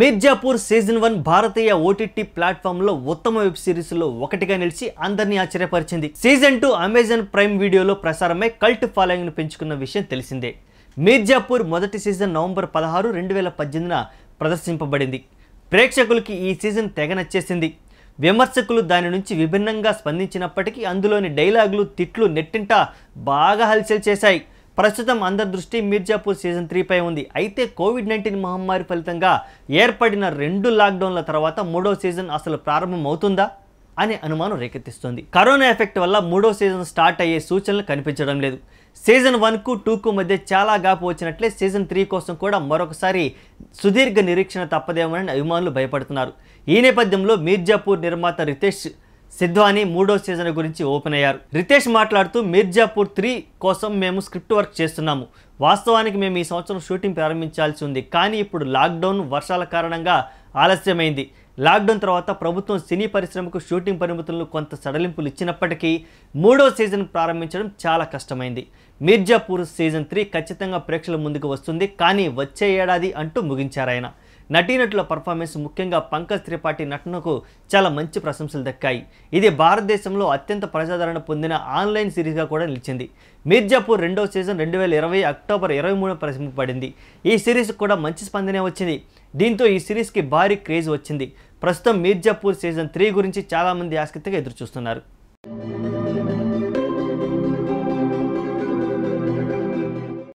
Mirzapur season one భారతీయ OTT platform లో ఉత్తమ వెబ్ సిరీస్ లో ఒకటిగా నిలిచి అందరినీ ఆశ్చర్యపరిచింది సీజన్ టూ అమెజాన్ ప్రైమ్ వీడియోలో ప్రసారమై కల్ట్ ఫాలోయింగ్ ను పెంచుకున్న విషయం తెలిసిందే మిర్జాపూర్ మొదటి సీజన్ నవంబర్ పదహారు రెండు వేల పద్దెనిమిదిన ప్రదర్శింపబడింది ప్రేక్షకులకి ఈ సీజన్ తెగ నచ్చేసింది విమర్శకులు దాని నుంచి విభిన్నంగా స్పందించినప్పటికీ అందులోని డైలాగులు తిట్లు నెట్టింట బాగా హల్చల్ చేశాయి ప్రస్తుతం అందరి దృష్టి మీర్జాపూర్ సీజన్ త్రీపై ఉంది అయితే కోవిడ్ నైన్టీన్ మహమ్మారి ఫలితంగా ఏర్పడిన రెండు లాక్డౌన్ల తర్వాత మూడో సీజన్ అసలు ప్రారంభం అవుతుందా అనే అనుమానం రేకెత్తిస్తుంది కరోనా ఎఫెక్ట్ వల్ల మూడో సీజన్ స్టార్ట్ అయ్యే సూచనలు కనిపించడం లేదు సీజన్ వన్కు టూకు మధ్య చాలా గ్యాప్ వచ్చినట్లే సీజన్ త్రీ కోసం కూడా మరొకసారి సుదీర్ఘ నిరీక్షణ తప్పదేమోనని అభిమానులు భయపడుతున్నారు ఈ నేపథ్యంలో మీర్జాపూర్ నిర్మాత రితేష్ సిద్ధ్వాని మూడో సీజన్ గురించి ఓపెన్ అయ్యారు రితేష్ మాట్లాడుతూ మీర్జాపూర్ త్రీ కోసం మేము స్క్రిప్ట్ వర్క్ చేస్తున్నాము వాస్తవానికి మేము ఈ సంవత్సరం షూటింగ్ ప్రారంభించాల్సి ఉంది కానీ ఇప్పుడు లాక్డౌన్ వర్షాల కారణంగా ఆలస్యమైంది లాక్డౌన్ తర్వాత ప్రభుత్వం సినీ పరిశ్రమకు షూటింగ్ పరిమితులను కొంత సడలింపులు ఇచ్చినప్పటికీ మూడో సీజన్ ప్రారంభించడం చాలా కష్టమైంది మీర్జాపూర్ సీజన్ త్రీ ఖచ్చితంగా ప్రేక్షకుల ముందుకు వస్తుంది కానీ వచ్చే ఏడాది అంటూ ముగించారాయన నటీనటుల పర్ఫార్మెన్స్ ముఖ్యంగా పంకజ్ త్రిపాఠి నటనకు చాలా మంచి ప్రశంసలు దక్కాయి ఇది భారతదేశంలో అత్యంత ప్రజాదరణ పొందిన ఆన్లైన్ సిరీస్గా కూడా నిలిచింది మీర్జాపూర్ రెండో సీజన్ రెండు వేల ఇరవై అక్టోబర్ ఇరవై మూడు ప్రశంపబడింది ఈ సిరీస్ కూడా మంచి స్పందనే వచ్చింది దీంతో ఈ సిరీస్కి భారీ క్రేజ్ వచ్చింది ప్రస్తుతం మీర్జాపూర్ సీజన్ త్రీ గురించి చాలామంది ఆసక్తిగా ఎదురుచూస్తున్నారు